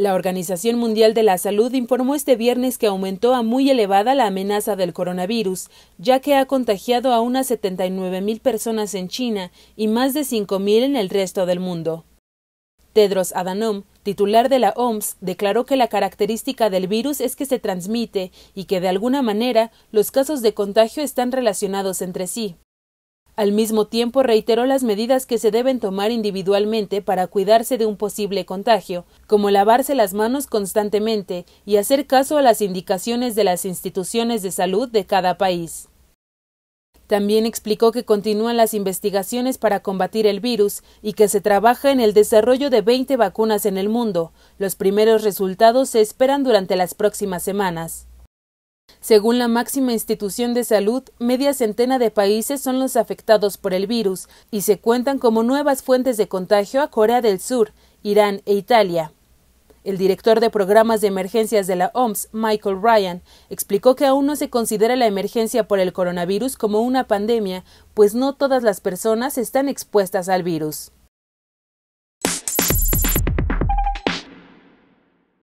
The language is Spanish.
La Organización Mundial de la Salud informó este viernes que aumentó a muy elevada la amenaza del coronavirus, ya que ha contagiado a unas nueve mil personas en China y más de cinco mil en el resto del mundo. Tedros Adhanom, titular de la OMS, declaró que la característica del virus es que se transmite y que de alguna manera los casos de contagio están relacionados entre sí. Al mismo tiempo, reiteró las medidas que se deben tomar individualmente para cuidarse de un posible contagio, como lavarse las manos constantemente y hacer caso a las indicaciones de las instituciones de salud de cada país. También explicó que continúan las investigaciones para combatir el virus y que se trabaja en el desarrollo de 20 vacunas en el mundo. Los primeros resultados se esperan durante las próximas semanas. Según la máxima institución de salud, media centena de países son los afectados por el virus y se cuentan como nuevas fuentes de contagio a Corea del Sur, Irán e Italia. El director de programas de emergencias de la OMS, Michael Ryan, explicó que aún no se considera la emergencia por el coronavirus como una pandemia, pues no todas las personas están expuestas al virus.